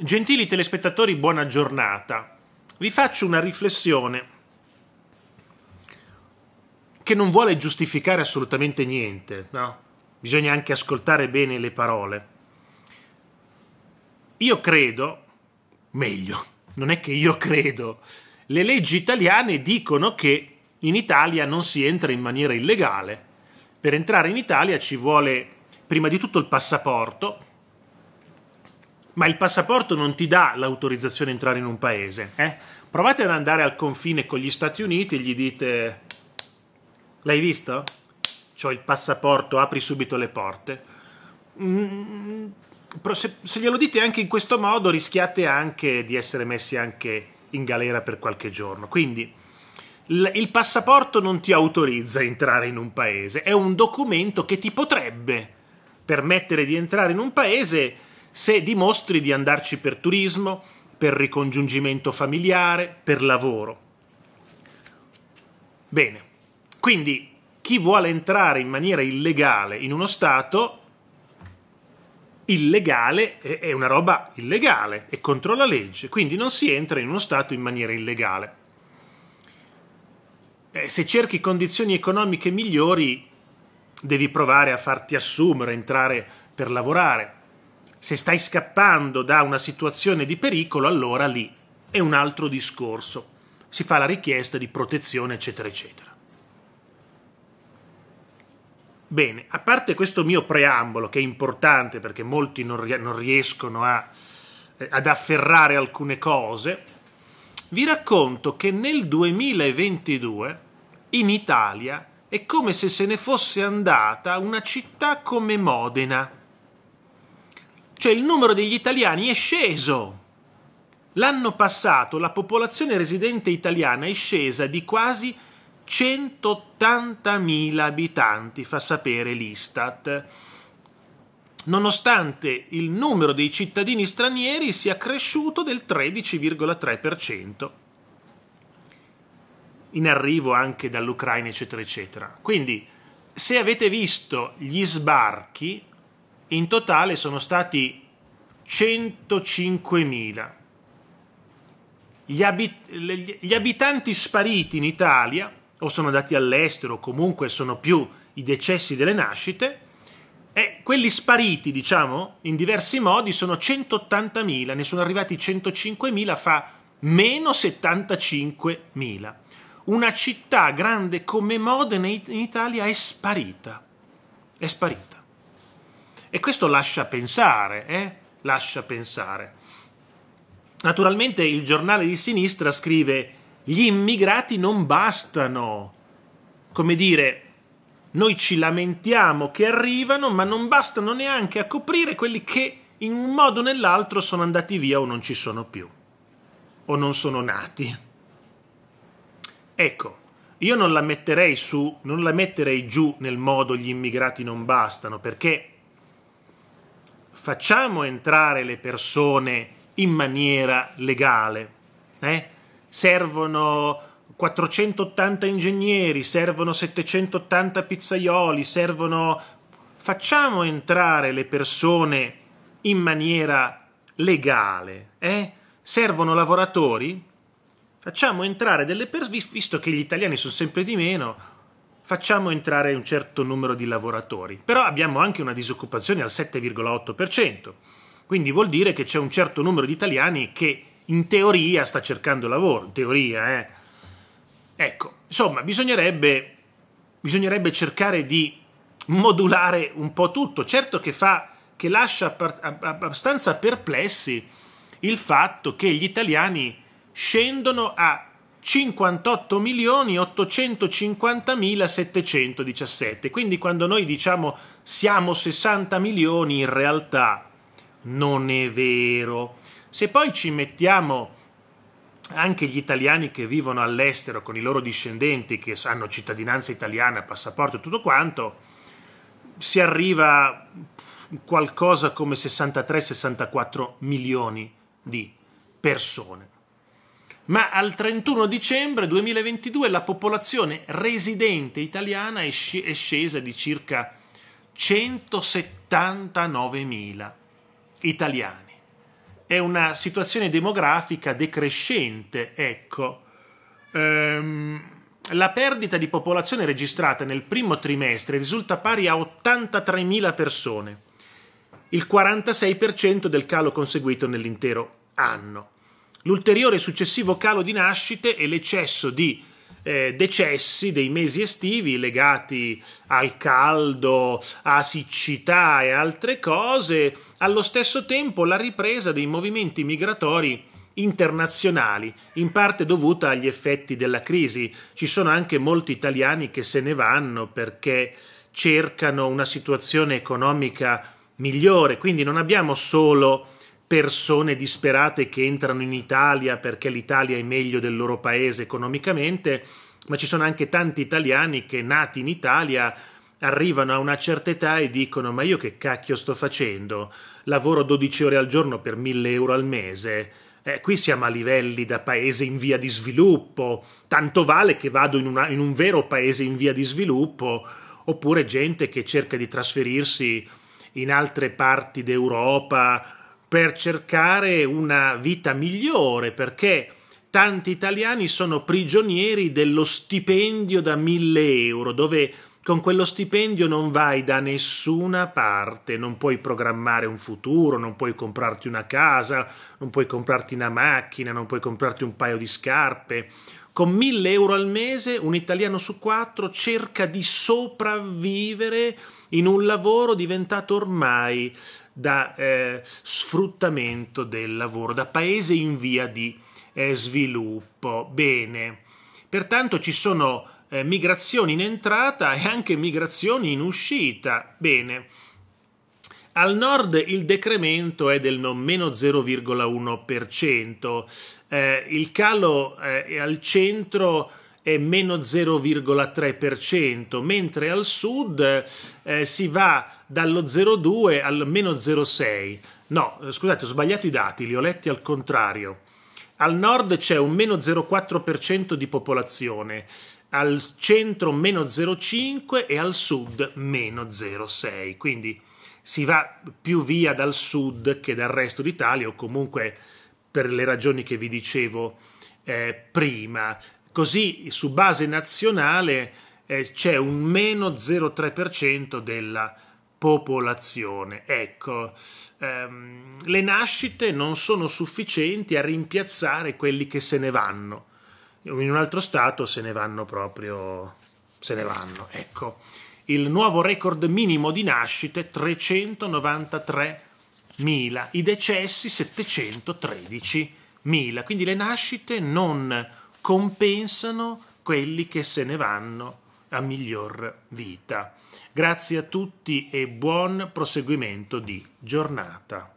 Gentili telespettatori, buona giornata. Vi faccio una riflessione che non vuole giustificare assolutamente niente, no? Bisogna anche ascoltare bene le parole. Io credo, meglio, non è che io credo, le leggi italiane dicono che in Italia non si entra in maniera illegale. Per entrare in Italia ci vuole prima di tutto il passaporto, ma il passaporto non ti dà l'autorizzazione a entrare in un paese. Eh? Provate ad andare al confine con gli Stati Uniti e gli dite: L'hai visto? C'ho il passaporto, apri subito le porte. Mm, se, se glielo dite anche in questo modo, rischiate anche di essere messi anche in galera per qualche giorno. Quindi il passaporto non ti autorizza a entrare in un paese, è un documento che ti potrebbe permettere di entrare in un paese se dimostri di andarci per turismo, per ricongiungimento familiare, per lavoro. Bene, quindi chi vuole entrare in maniera illegale in uno Stato, illegale è una roba illegale, è contro la legge, quindi non si entra in uno Stato in maniera illegale. Eh, se cerchi condizioni economiche migliori, devi provare a farti assumere, entrare per lavorare se stai scappando da una situazione di pericolo, allora lì è un altro discorso. Si fa la richiesta di protezione, eccetera, eccetera. Bene, a parte questo mio preambolo, che è importante perché molti non, riescono a, eh, ad afferrare alcune cose, vi racconto che nel 2022 in Italia è come se se ne fosse andata una città come Modena cioè il numero degli italiani è sceso. L'anno passato la popolazione residente italiana è scesa di quasi 180.000 abitanti, fa sapere l'Istat, nonostante il numero dei cittadini stranieri sia cresciuto del 13,3%, in arrivo anche dall'Ucraina, eccetera, eccetera. Quindi, se avete visto gli sbarchi, in totale sono stati 105.000. Gli, abit- gli, abitanti spariti in Italia, o sono andati all'estero, comunque sono più i decessi delle nascite, e quelli spariti, diciamo, in diversi modi sono 180.000, ne sono arrivati 105.000, fa meno 75.000. Una città grande come Modena in Italia è sparita. È sparita. E questo lascia pensare, eh? lascia pensare. Naturalmente il giornale di sinistra scrive gli immigrati non bastano. Come dire, noi ci lamentiamo che arrivano, ma non bastano neanche a coprire quelli che in un modo o nell'altro sono andati via o non ci sono più, o non sono nati. Ecco, io non la metterei su, non la metterei giù nel modo gli immigrati non bastano, perché facciamo entrare le persone in maniera legale. Eh? Servono 480 ingegneri, servono 780 pizzaioli, servono... Facciamo entrare le persone in maniera legale. Eh? Servono lavoratori? Facciamo entrare delle persone, visto che gli italiani sono sempre di meno, facciamo entrare un certo numero di lavoratori, però abbiamo anche una disoccupazione al 7,8%, quindi vuol dire che c'è un certo numero di italiani che in teoria sta cercando lavoro, in teoria, eh. Ecco, insomma, bisognerebbe, bisognerebbe cercare di modulare un po' tutto, certo che, fa, che lascia abbastanza perplessi il fatto che gli italiani scendono a 58 milioni 850 Quindi quando noi diciamo siamo 60 milioni in realtà non è vero. Se poi ci mettiamo anche gli italiani che vivono all'estero con i loro discendenti che hanno cittadinanza italiana, passaporto e tutto quanto, si arriva a qualcosa come 63-64 milioni di persone ma al 31 dicembre 2022 la popolazione residente italiana è, sc- è scesa di circa 179.000 italiani. È una situazione demografica decrescente, ecco. Ehm, la perdita di popolazione registrata nel primo trimestre risulta pari a 83.000 persone, il 46% del calo conseguito nell'intero anno l'ulteriore successivo calo di nascite e l'eccesso di eh, decessi dei mesi estivi legati al caldo, a siccità e altre cose, allo stesso tempo la ripresa dei movimenti migratori internazionali, in parte dovuta agli effetti della crisi. Ci sono anche molti italiani che se ne vanno perché cercano una situazione economica migliore, quindi non abbiamo solo persone disperate che entrano in Italia perché l'Italia è meglio del loro paese economicamente, ma ci sono anche tanti italiani che nati in Italia arrivano a una certa età e dicono ma io che cacchio sto facendo? Lavoro 12 ore al giorno per 1000 euro al mese. Eh, qui siamo a livelli da paese in via di sviluppo, tanto vale che vado in, una, in un vero paese in via di sviluppo, oppure gente che cerca di trasferirsi in altre parti d'Europa per cercare una vita migliore, perché tanti italiani sono prigionieri dello stipendio da 1000 euro, dove con quello stipendio non vai da nessuna parte, non puoi programmare un futuro, non puoi comprarti una casa, non puoi comprarti una macchina, non puoi comprarti un paio di scarpe. Con 1000 euro al mese un italiano su quattro cerca di sopravvivere in un lavoro diventato ormai da eh, sfruttamento del lavoro, da paese in via di eh, sviluppo. Bene, pertanto ci sono eh, migrazioni in entrata e anche migrazioni in uscita. Bene, al nord il decremento è del meno 0,1%, eh, il calo eh, al centro è meno 0,3%, mentre al sud eh, si va dallo 0,2 al meno 0,6. No, eh, scusate, ho sbagliato i dati, li ho letti al contrario. Al nord c'è un meno 0,4% di popolazione, al centro meno 0,5 e al sud meno 0,6, quindi si va più via dal sud che dal resto d'Italia o comunque per le ragioni che vi dicevo eh, prima. Così su base nazionale eh, c'è un meno 0,3% della popolazione. Ecco, ehm, le nascite non sono sufficienti a rimpiazzare quelli che se ne vanno in un altro stato se ne vanno proprio, se ne vanno. Ecco, il nuovo record minimo di nascite 393.000, i decessi 713.000, quindi le nascite non compensano quelli che se ne vanno a miglior vita. Grazie a tutti e buon proseguimento di giornata.